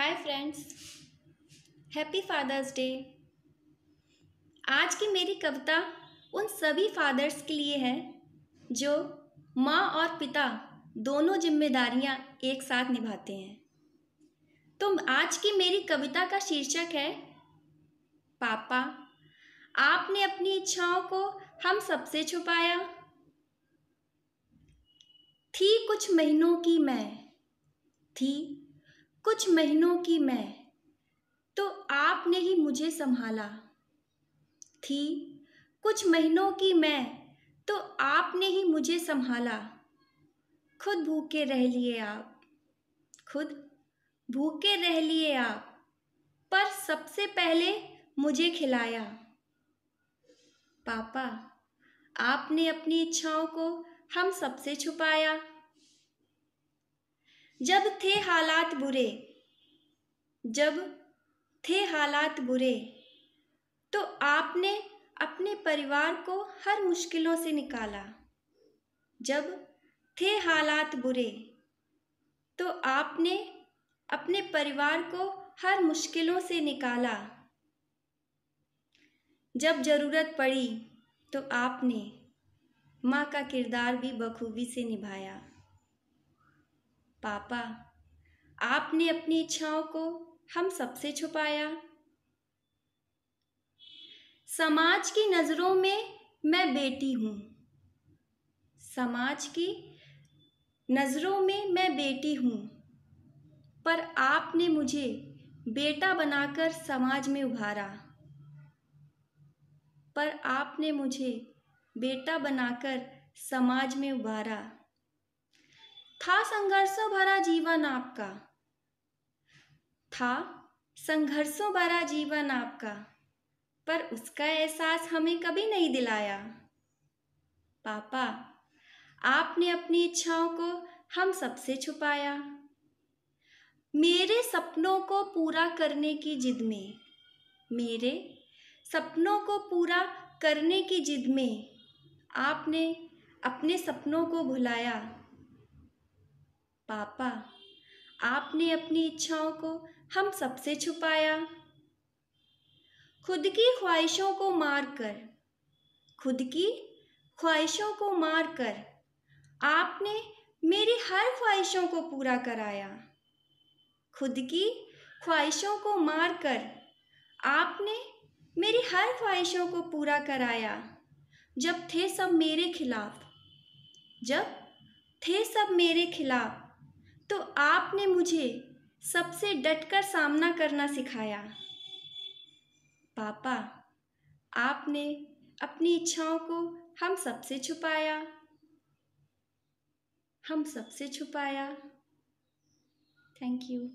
हाय friends happy father's day आज की मेरी कविता उन सभी फादर्स के लिए है जो माँ और पिता दोनों जिम्मेदारियाँ एक साथ निभाते हैं तो आज की मेरी कविता का शीर्षक है पापा आपने अपनी इच्छाओं को हम सबसे छुपाया थी कुछ महीनों की मैं थी कुछ महीनों की मैं तो आपने ही मुझे संभाला थी कुछ महीनों की मैं तो आपने ही मुझे संभाला खुद भूखे रह लिए आप खुद भूखे रह लिए आप पर सबसे पहले मुझे खिलाया पापा आपने अपनी इच्छाओं को हम सबसे छुपाया जब थे हालात बुरे जब थे हालात बुरे तो आपने अपने परिवार को हर मुश्किलों से निकाला जब थे हालात बुरे तो आपने अपने परिवार को हर मुश्किलों से निकाला जब ज़रूरत पड़ी तो आपने माँ का किरदार भी बखूबी से निभाया पापा आपने अपनी इच्छाओं को हम सबसे छुपाया समाज की नज़रों में मैं बेटी हूं समाज की नज़रों में मैं बेटी हूं पर आपने मुझे बेटा बनाकर समाज में उभारा पर आपने मुझे बेटा बनाकर समाज में उभारा था संघर्षों भरा जीवन आपका था संघर्षों भरा जीवन आपका पर उसका एहसास हमें कभी नहीं दिलाया पापा आपने अपनी इच्छाओं को हम सबसे छुपाया मेरे सपनों को पूरा करने की जिद में मेरे सपनों को पूरा करने की जिद में आपने अपने सपनों को भुलाया पापा आपने अपनी इच्छाओं को हम सबसे छुपाया खुद की ख्वाहिशों को मार कर खुद की ख्वाहिशों को मार कर आपने मेरी हर ख्वाहिशों को पूरा कराया खुद की ख्वाहिशों को मार कर आपने मेरी हर ख्वाहिशों को पूरा कराया जब थे सब मेरे खिलाफ जब थे सब मेरे खिलाफ तो आपने मुझे सबसे डटकर सामना करना सिखाया पापा आपने अपनी इच्छाओं को हम सबसे छुपाया हम सबसे छुपाया थैंक यू